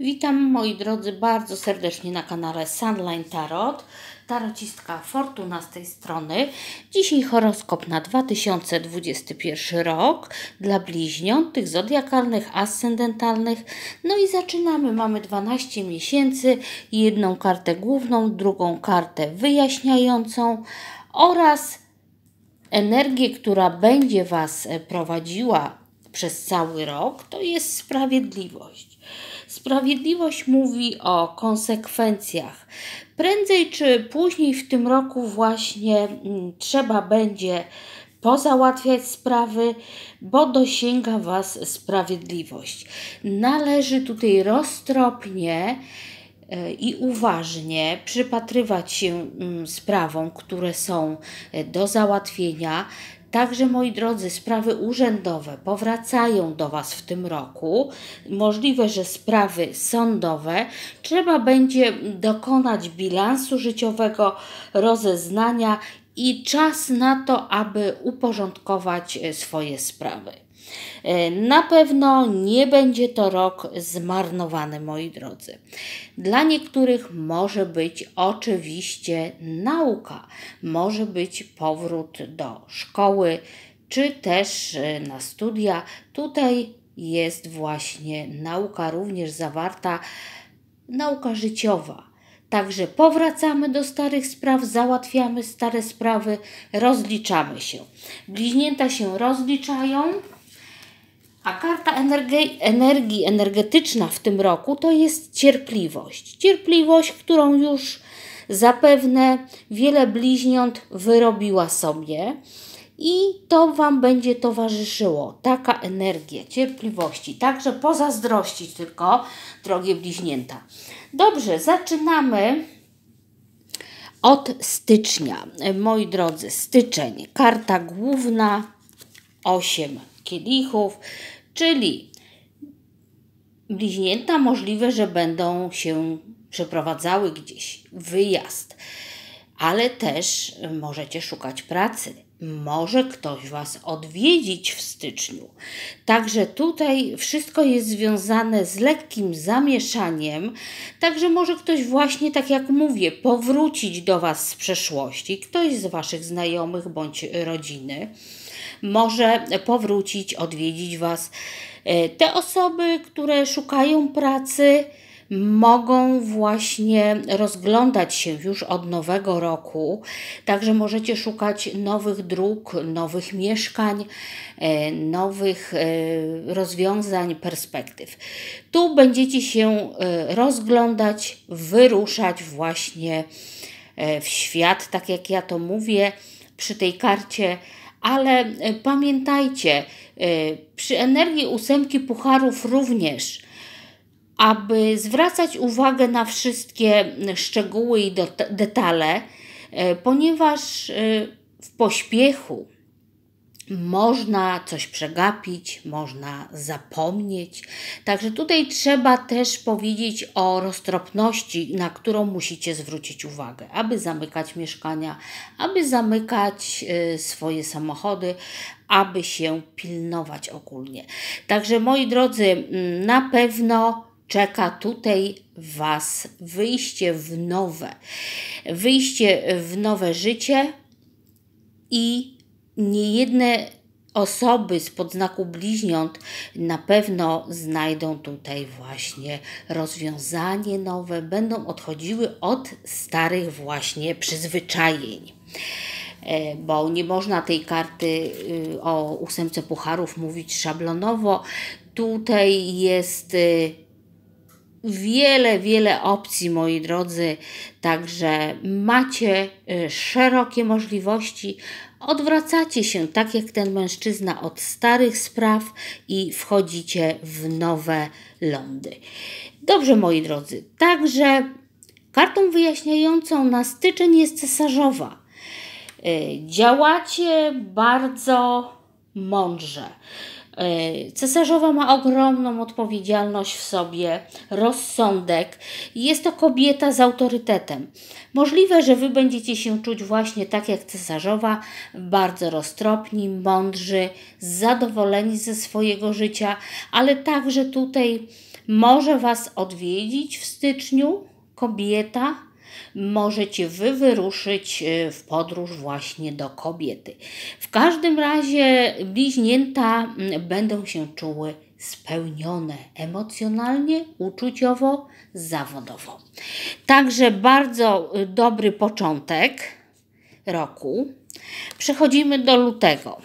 Witam moi drodzy bardzo serdecznie na kanale Sunline Tarot. Tarocistka Fortuna z tej strony. Dzisiaj horoskop na 2021 rok dla bliźniąt, tych zodiakalnych, ascendentalnych. No i zaczynamy. Mamy 12 miesięcy, jedną kartę główną, drugą kartę wyjaśniającą oraz energię, która będzie Was prowadziła przez cały rok, to jest sprawiedliwość. Sprawiedliwość mówi o konsekwencjach. Prędzej czy później w tym roku właśnie mm, trzeba będzie pozałatwiać sprawy, bo dosięga Was sprawiedliwość. Należy tutaj roztropnie e, i uważnie przypatrywać się mm, sprawom, które są e, do załatwienia, Także, moi drodzy, sprawy urzędowe powracają do Was w tym roku. Możliwe, że sprawy sądowe trzeba będzie dokonać bilansu życiowego, rozeznania i czas na to, aby uporządkować e, swoje sprawy. E, na pewno nie będzie to rok zmarnowany, moi drodzy. Dla niektórych może być oczywiście nauka, może być powrót do szkoły czy też e, na studia. Tutaj jest właśnie nauka również zawarta, nauka życiowa. Także powracamy do starych spraw, załatwiamy stare sprawy, rozliczamy się. Bliźnięta się rozliczają. A karta energii energetyczna w tym roku to jest cierpliwość. Cierpliwość, którą już zapewne wiele bliźniąt wyrobiła sobie. I to Wam będzie towarzyszyło, taka energia cierpliwości, także pozazdrościć tylko, drogie bliźnięta. Dobrze, zaczynamy od stycznia. Moi drodzy, styczeń, karta główna 8 kielichów, czyli bliźnięta możliwe, że będą się przeprowadzały gdzieś, wyjazd, ale też możecie szukać pracy. Może ktoś Was odwiedzić w styczniu. Także tutaj wszystko jest związane z lekkim zamieszaniem. Także może ktoś właśnie, tak jak mówię, powrócić do Was z przeszłości, ktoś z Waszych znajomych bądź rodziny może powrócić, odwiedzić Was. E, te osoby, które szukają pracy, mogą właśnie rozglądać się już od nowego roku, także możecie szukać nowych dróg, nowych mieszkań, e, nowych e, rozwiązań, perspektyw. Tu będziecie się rozglądać, wyruszać właśnie w świat, tak jak ja to mówię przy tej karcie ale e, pamiętajcie, e, przy energii ósemki pucharów również, aby zwracać uwagę na wszystkie szczegóły i detale, e, ponieważ w pośpiechu można coś przegapić, można zapomnieć. Także tutaj trzeba też powiedzieć o roztropności, na którą musicie zwrócić uwagę, aby zamykać mieszkania, aby zamykać y, swoje samochody, aby się pilnować ogólnie. Także moi drodzy, mm, na pewno czeka tutaj Was wyjście w nowe, wyjście w nowe życie i niejedne osoby z podznaku bliźniąt na pewno znajdą tutaj właśnie rozwiązanie nowe, będą odchodziły od starych właśnie przyzwyczajeń. E, bo nie można tej karty y, o ósemce pucharów mówić szablonowo. Tutaj jest y, wiele, wiele opcji, moi drodzy, także macie y, szerokie możliwości. Odwracacie się, tak jak ten mężczyzna, od starych spraw i wchodzicie w nowe lądy. Dobrze, moi drodzy, także kartą wyjaśniającą na styczeń jest cesarzowa. Y, działacie bardzo mądrze. E, cesarzowa ma ogromną odpowiedzialność w sobie, rozsądek. Jest to kobieta z autorytetem. Możliwe, że Wy będziecie się czuć właśnie tak jak cesarzowa, bardzo roztropni, mądrzy, zadowoleni ze swojego życia, ale także tutaj może Was odwiedzić w styczniu kobieta, możecie Wy wyruszyć e, w podróż właśnie do kobiety. W każdym razie bliźnięta będą się czuły spełnione emocjonalnie, uczuciowo, zawodowo. Także bardzo e, dobry początek roku. Przechodzimy do lutego.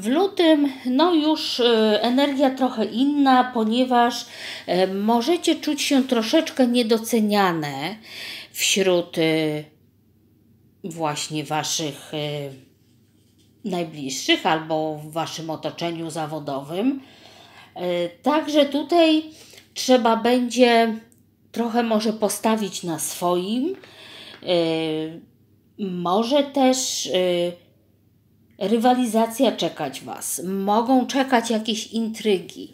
W lutym no już y, energia trochę inna, ponieważ y, możecie czuć się troszeczkę niedoceniane wśród y, właśnie waszych najbliższych albo w waszym otoczeniu zawodowym. Także tutaj trzeba będzie trochę może postawić na swoim. Może też Rywalizacja czekać Was, mogą czekać jakieś intrygi.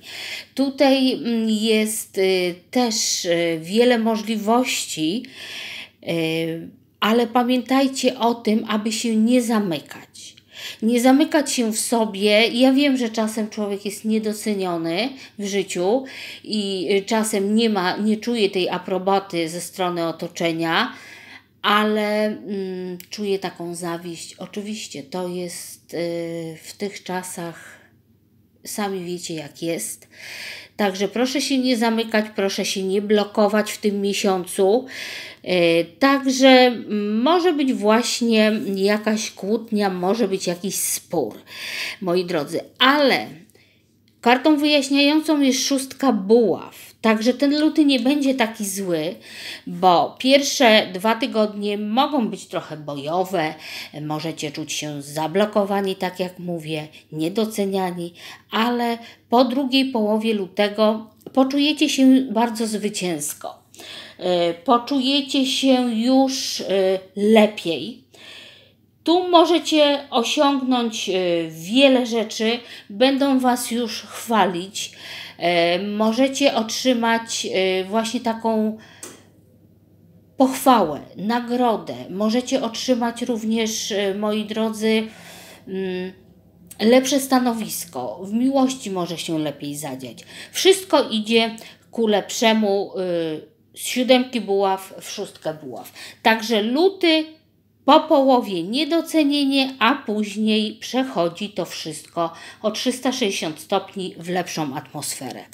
Tutaj mm, jest y, też y, wiele możliwości, y, ale pamiętajcie o tym, aby się nie zamykać. Nie zamykać się w sobie. Ja wiem, że czasem człowiek jest niedoceniony w życiu i czasem nie ma, nie czuje tej aprobaty ze strony otoczenia ale mm, czuję taką zawiść. Oczywiście to jest y, w tych czasach, sami wiecie jak jest. Także proszę się nie zamykać, proszę się nie blokować w tym miesiącu. Y, także może być właśnie jakaś kłótnia, może być jakiś spór, moi drodzy, ale kartą wyjaśniającą jest szóstka buław. Także ten luty nie będzie taki zły, bo pierwsze dwa tygodnie mogą być trochę bojowe, możecie czuć się zablokowani, tak jak mówię, niedoceniani, ale po drugiej połowie lutego poczujecie się bardzo zwycięsko. E, poczujecie się już e, lepiej. Tu możecie osiągnąć e, wiele rzeczy, będą Was już chwalić. E, możecie otrzymać e, właśnie taką pochwałę, nagrodę. Możecie otrzymać również, e, moi drodzy, mm, lepsze stanowisko. W miłości może się lepiej zadziać. Wszystko idzie ku lepszemu y, z siódemki buław w szóstkę buław. Także luty po połowie niedocenienie, a później przechodzi to wszystko o 360 stopni w lepszą atmosferę.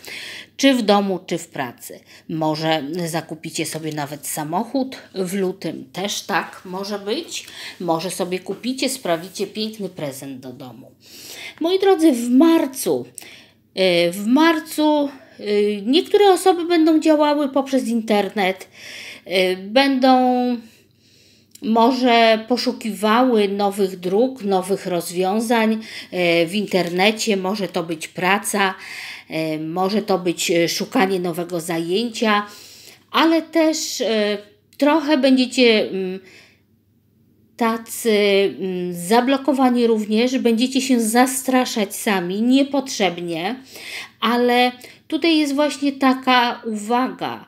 Czy w domu, czy w pracy. Może zakupicie sobie nawet samochód w lutym, też tak może być. Może sobie kupicie, sprawicie piękny prezent do domu. Moi drodzy, w marcu, y, w marcu y, niektóre osoby będą działały poprzez internet, y, będą może poszukiwały nowych dróg, nowych rozwiązań e, w internecie, może to być praca, e, może to być e, szukanie nowego zajęcia, ale też trochę będziecie mm, tacy mm, zablokowani również, będziecie się zastraszać sami niepotrzebnie, ale tutaj jest właśnie taka uwaga,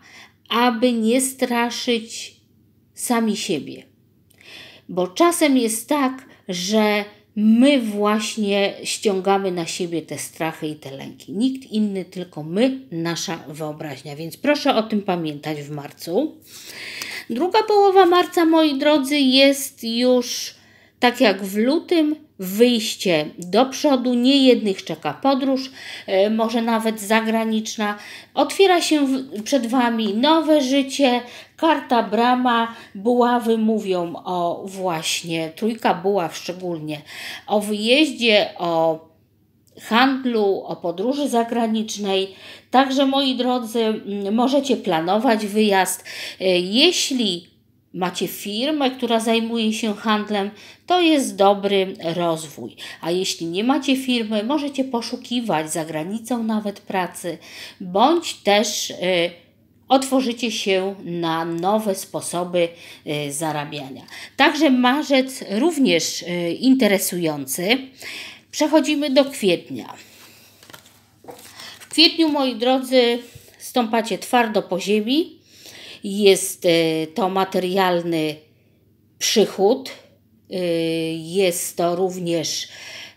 aby nie straszyć sami siebie bo czasem jest tak, że my właśnie ściągamy na siebie te strachy i te lęki. Nikt inny, tylko my, nasza wyobraźnia. Więc proszę o tym pamiętać w marcu. Druga połowa marca, moi drodzy, jest już tak jak w lutym, wyjście do przodu, nie jednych czeka podróż, e, może nawet zagraniczna. Otwiera się przed Wami nowe życie, karta brama, buławy mówią o właśnie, trójka buław szczególnie, o wyjeździe, o handlu, o podróży zagranicznej. Także moi drodzy, możecie planować wyjazd. E, jeśli macie firmę, która zajmuje się handlem, to jest dobry rozwój. A jeśli nie macie firmy, możecie poszukiwać za granicą nawet pracy, bądź też y, otworzycie się na nowe sposoby y, zarabiania. Także marzec również y, interesujący. Przechodzimy do kwietnia. W kwietniu, moi drodzy, stąpacie twardo po ziemi jest e, to materialny przychód, e, jest to również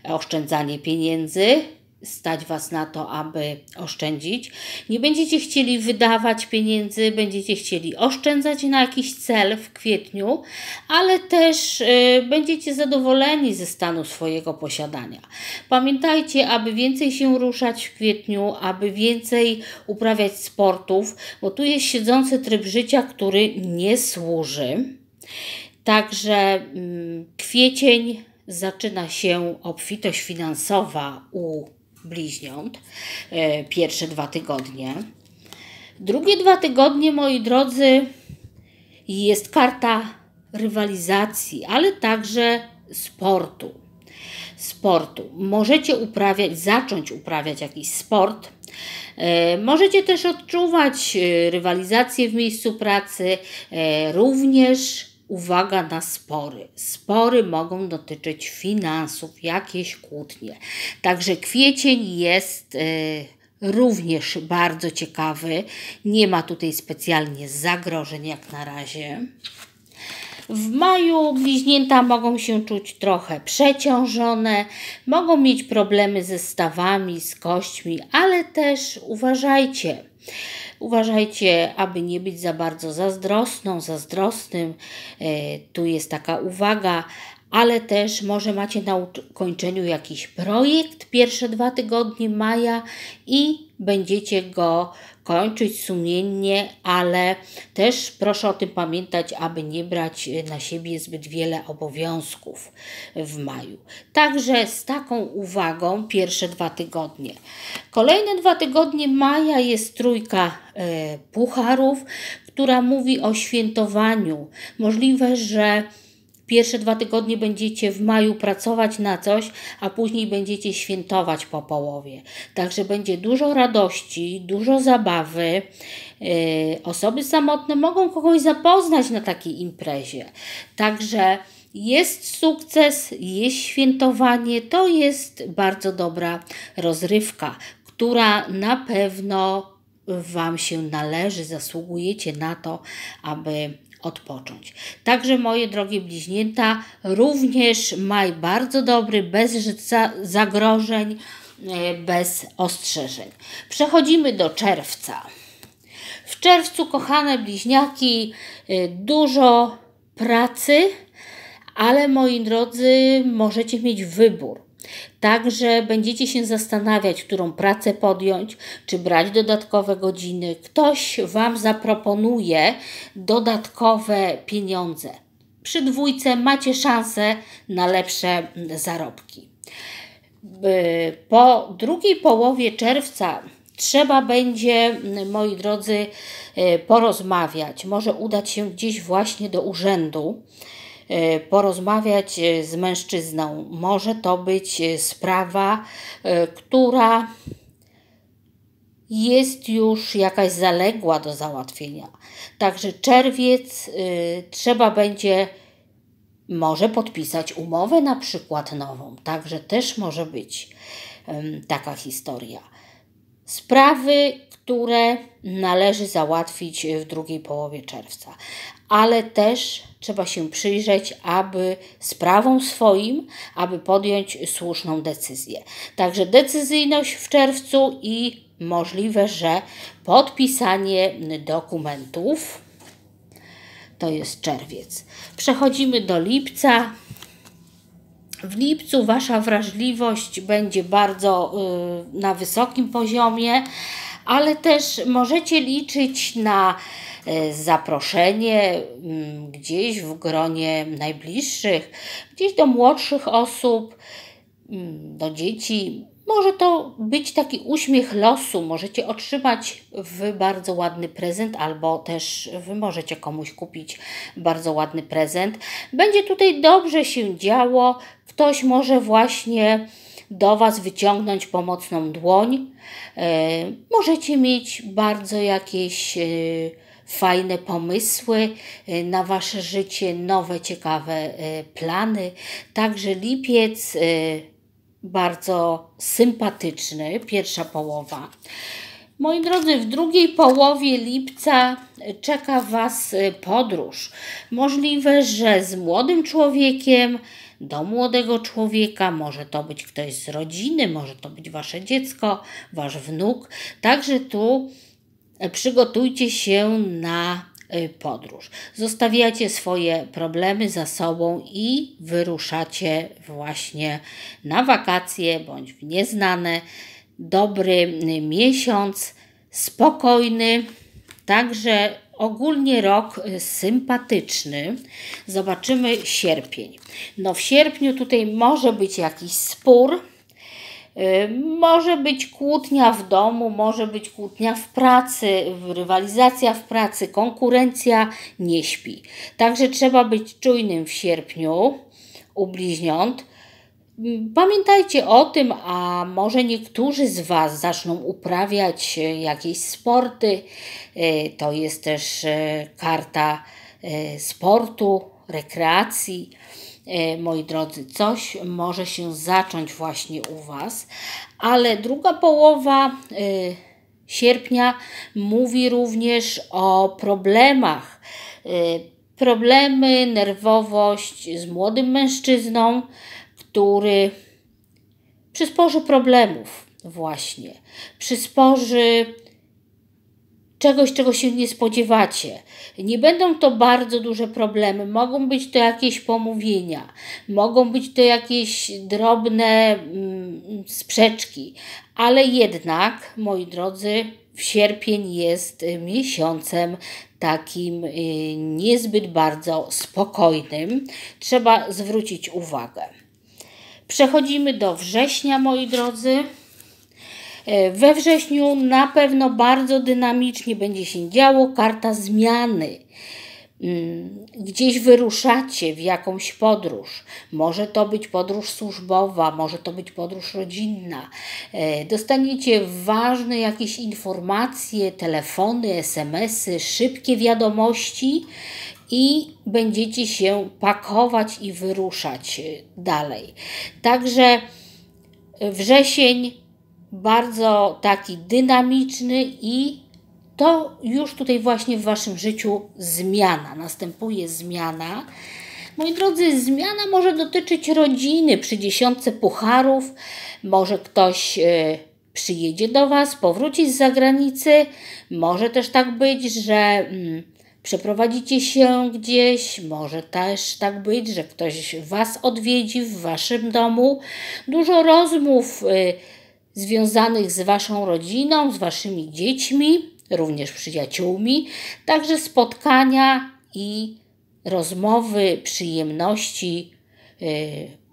oszczędzanie pieniędzy, stać Was na to, aby oszczędzić. Nie będziecie chcieli wydawać pieniędzy, będziecie chcieli oszczędzać na jakiś cel w kwietniu, ale też y, będziecie zadowoleni ze stanu swojego posiadania. Pamiętajcie, aby więcej się ruszać w kwietniu, aby więcej uprawiać sportów, bo tu jest siedzący tryb życia, który nie służy. Także y, kwiecień zaczyna się obfitość finansowa u bliźniąt e, pierwsze dwa tygodnie. Drugie dwa tygodnie, moi drodzy, jest karta rywalizacji, ale także sportu. Sportu. Możecie uprawiać, zacząć uprawiać jakiś sport. E, możecie też odczuwać e, rywalizację w miejscu pracy, również uwaga na spory. Spory mogą dotyczyć finansów, jakieś kłótnie. Także kwiecień jest. E, również bardzo ciekawy. Nie ma tutaj specjalnie zagrożeń jak na razie. W maju bliźnięta mogą się czuć trochę przeciążone, mogą mieć problemy ze stawami, z kośćmi, ale też uważajcie Uważajcie, aby nie być za bardzo zazdrosną, zazdrosnym. E, tu jest taka uwaga, ale też może macie na ukończeniu jakiś projekt pierwsze dwa tygodnie maja i będziecie go kończyć sumiennie, ale też proszę o tym pamiętać, aby nie brać e, na siebie zbyt wiele obowiązków w maju. Także z taką uwagą pierwsze dwa tygodnie. Kolejne dwa tygodnie maja jest trójka e, pucharów, która mówi o świętowaniu. Możliwe, że Pierwsze dwa tygodnie będziecie w maju pracować na coś, a później będziecie świętować po połowie. Także będzie dużo radości, dużo zabawy. Yy, osoby samotne mogą kogoś zapoznać na takiej imprezie. Także jest sukces, jest świętowanie, to jest bardzo dobra rozrywka, która na pewno Wam się należy, zasługujecie na to, aby odpocząć. Także moje drogie bliźnięta, również maj bardzo dobry, bez zagrożeń, e, bez ostrzeżeń. Przechodzimy do czerwca. W czerwcu, kochane bliźniaki, e, dużo pracy, ale moi drodzy, możecie mieć wybór. Także będziecie się zastanawiać, którą pracę podjąć, czy brać dodatkowe godziny. Ktoś Wam zaproponuje dodatkowe pieniądze. Przy dwójce macie szansę na lepsze zarobki. Yy, po drugiej połowie czerwca trzeba będzie, moi drodzy, yy, porozmawiać. Może udać się gdzieś właśnie do urzędu E, porozmawiać e, z mężczyzną. Może to być e, sprawa, która jest już jakaś zaległa do załatwienia. Także czerwiec trzeba będzie może podpisać umowę na przykład nową. Także też może być taka historia. Sprawy, które należy załatwić w drugiej połowie czerwca, ale też trzeba się przyjrzeć, aby sprawą swoim, aby podjąć słuszną decyzję. Także decyzyjność w czerwcu i możliwe, że podpisanie dokumentów to jest czerwiec. Przechodzimy do lipca. W lipcu Wasza wrażliwość będzie bardzo y, na wysokim poziomie, ale też możecie liczyć na E, zaproszenie mm, gdzieś w gronie najbliższych, gdzieś do młodszych osób, mm, do dzieci. Może to być taki uśmiech losu. Możecie otrzymać wy bardzo ładny prezent, albo też wy możecie komuś kupić bardzo ładny prezent. Będzie tutaj dobrze się działo. Ktoś może właśnie do Was wyciągnąć pomocną dłoń. E, możecie mieć bardzo jakieś. Yy, fajne pomysły y, na Wasze życie, nowe, ciekawe y, plany. Także lipiec y, bardzo sympatyczny, pierwsza połowa. Moi drodzy, w drugiej połowie lipca czeka Was podróż. Możliwe, że z młodym człowiekiem, do młodego człowieka, może to być ktoś z rodziny, może to być Wasze dziecko, Wasz wnuk. Także tu E, przygotujcie się na e, podróż. Zostawiacie swoje problemy za sobą i wyruszacie właśnie na wakacje bądź w nieznane. Dobry miesiąc, spokojny, także ogólnie rok e, sympatyczny. Zobaczymy sierpień. No w sierpniu tutaj może być jakiś spór Y, może być kłótnia w domu, może być kłótnia w pracy, rywalizacja w pracy, konkurencja nie śpi. Także trzeba być czujnym w sierpniu u bliźniąt. Mm, pamiętajcie o tym, a może niektórzy z Was zaczną uprawiać y, jakieś sporty. Y, to jest też karta sportu, rekreacji. E, moi drodzy, coś może się zacząć właśnie u Was, ale druga połowa e, sierpnia mówi również o problemach. E, problemy, nerwowość z młodym mężczyzną, który przysporzy problemów właśnie, przysporzy czegoś, czego się nie spodziewacie. Nie będą to bardzo duże problemy, mogą być to jakieś pomówienia, mogą być to jakieś drobne mm, sprzeczki, ale jednak, moi drodzy, sierpień jest miesiącem takim y, niezbyt bardzo spokojnym. Trzeba zwrócić uwagę. Przechodzimy do września, moi drodzy. E, we wrześniu na pewno bardzo dynamicznie będzie się działo karta zmiany. Mm, gdzieś wyruszacie w jakąś podróż. Może to być podróż służbowa, może to być podróż rodzinna. E, dostaniecie ważne jakieś informacje, telefony, SMSy, szybkie wiadomości i będziecie się pakować i wyruszać e, dalej. Także wrzesień bardzo taki dynamiczny i to już tutaj właśnie w Waszym życiu zmiana, następuje zmiana. Moi drodzy, zmiana może dotyczyć rodziny przy dziesiątce pucharów, może ktoś y, przyjedzie do Was, powróci z zagranicy, może też tak być, że mm, przeprowadzicie się gdzieś, może też tak być, że ktoś Was odwiedzi w Waszym domu. Dużo rozmów. Y, związanych z Waszą rodziną, z Waszymi dziećmi, również przyjaciółmi, także spotkania i rozmowy, przyjemności, yy,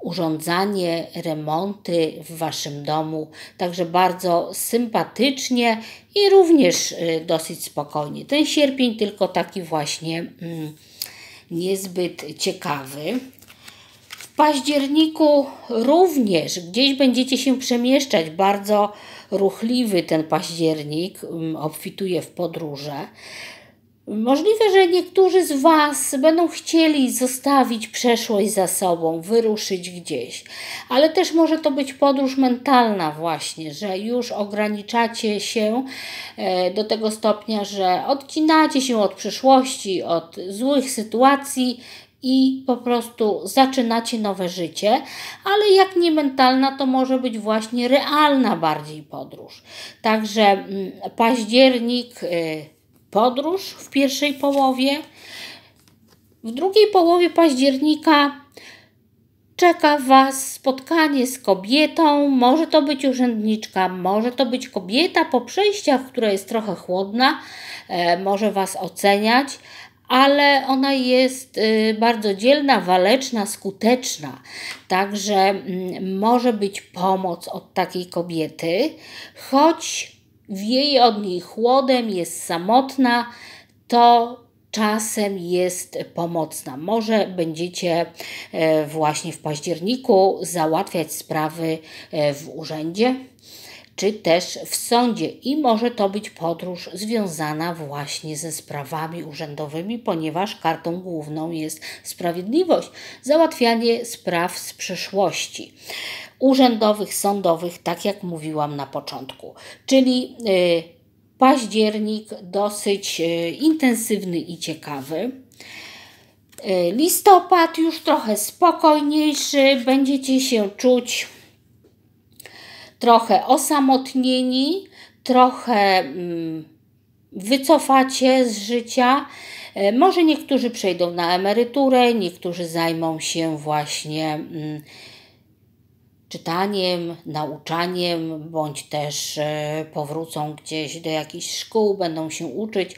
urządzanie, remonty w Waszym domu. Także bardzo sympatycznie i również yy, dosyć spokojnie. Ten sierpień tylko taki właśnie. Yy, niezbyt ciekawy. W październiku również gdzieś będziecie się przemieszczać. Bardzo ruchliwy ten październik mm, obfituje w podróże. Możliwe, że niektórzy z Was będą chcieli zostawić przeszłość za sobą, wyruszyć gdzieś, ale też może to być podróż mentalna, właśnie, że już ograniczacie się e, do tego stopnia, że odcinacie się od przyszłości, od złych sytuacji i po prostu zaczynacie nowe życie, ale jak nie mentalna, to może być właśnie realna bardziej podróż. Także mm, październik y, podróż w pierwszej połowie, w drugiej połowie października czeka Was spotkanie z kobietą. Może to być urzędniczka, może to być kobieta po przejściach, która jest trochę chłodna, e, może Was oceniać ale ona jest y, bardzo dzielna, waleczna, skuteczna. Także mm, może być pomoc od takiej kobiety, choć wieje od niej chłodem, jest samotna, to czasem jest pomocna. Może będziecie e, właśnie w październiku załatwiać sprawy e, w urzędzie czy też w sądzie i może to być podróż związana właśnie ze sprawami urzędowymi, ponieważ kartą główną jest sprawiedliwość, załatwianie spraw z przeszłości urzędowych, sądowych, tak jak mówiłam na początku. Czyli y, październik dosyć y, intensywny i ciekawy. Y, listopad już trochę spokojniejszy, będziecie się czuć trochę osamotnieni, trochę mm, wycofacie z życia. E, może niektórzy przejdą na emeryturę, niektórzy zajmą się właśnie mm, czytaniem, nauczaniem, bądź też e, powrócą gdzieś do jakichś szkół, będą się uczyć.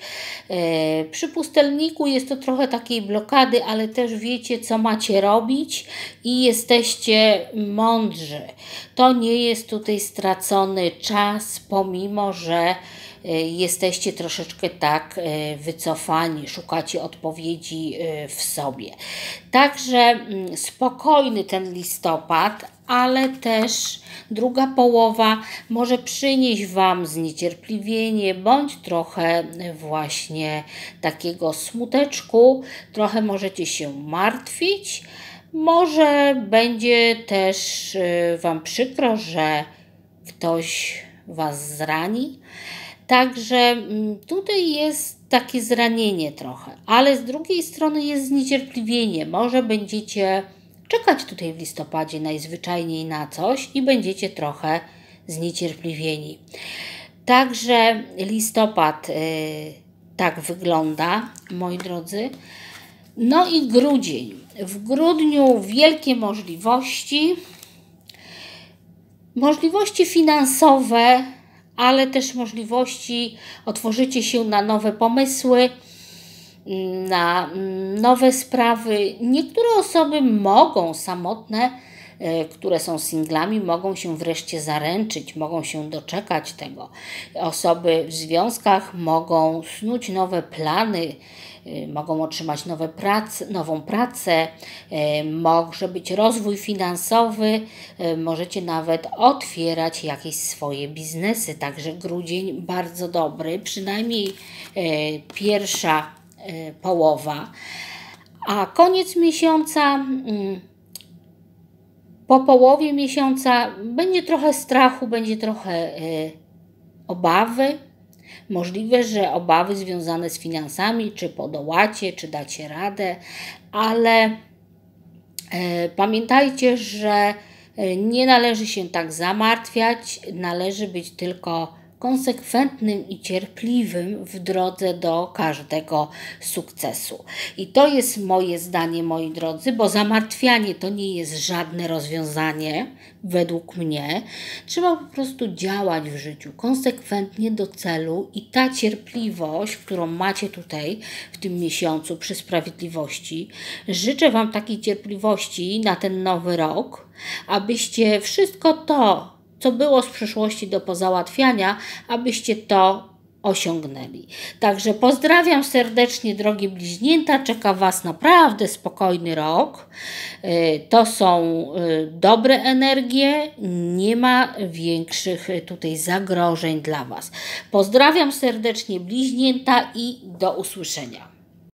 E, przy pustelniku jest to trochę takiej blokady, ale też wiecie, co macie robić i jesteście mądrzy. To nie jest tutaj stracony czas, pomimo że e, jesteście troszeczkę tak wycofani, szukacie odpowiedzi w sobie. Także mm, spokojny ten listopad, ale też druga połowa może przynieść Wam zniecierpliwienie bądź trochę właśnie takiego smuteczku, trochę możecie się martwić. Może będzie też y, Wam przykro, że ktoś Was zrani. Także mm, tutaj jest takie zranienie trochę, ale z drugiej strony jest zniecierpliwienie. Może będziecie Czekać tutaj w listopadzie najzwyczajniej na coś i będziecie trochę zniecierpliwieni. Także listopad y, tak wygląda, moi drodzy. No i grudzień. W grudniu wielkie możliwości. Możliwości finansowe, ale też możliwości, otworzycie się na nowe pomysły, na mm, nowe sprawy. Niektóre osoby mogą samotne, e, które są singlami, mogą się wreszcie zaręczyć, mogą się doczekać tego. Osoby w związkach mogą snuć nowe plany, e, mogą otrzymać nowe nową pracę, e, może być rozwój finansowy, możecie nawet otwierać jakieś swoje biznesy. Także grudzień bardzo dobry, przynajmniej pierwsza Y, połowa. A koniec miesiąca, mm, po połowie miesiąca, będzie trochę strachu, będzie trochę y, obawy. Możliwe, że obawy związane z finansami, czy podołacie, czy dacie radę, ale y, pamiętajcie, że nie należy się tak zamartwiać, należy być tylko konsekwentnym i cierpliwym w drodze do każdego sukcesu. I to jest moje zdanie, moi drodzy, bo zamartwianie to nie jest żadne rozwiązanie według mnie. Trzeba po prostu działać w życiu konsekwentnie do celu i ta cierpliwość, którą macie tutaj w tym miesiącu przy sprawiedliwości, życzę Wam takiej cierpliwości na ten nowy rok, abyście wszystko to, co było z przeszłości do pozałatwiania, abyście to osiągnęli. Także pozdrawiam serdecznie, drogie bliźnięta. Czeka Was naprawdę spokojny rok. Y, to są y, dobre energie, nie ma większych y, tutaj zagrożeń dla Was. Pozdrawiam serdecznie, bliźnięta, i do usłyszenia.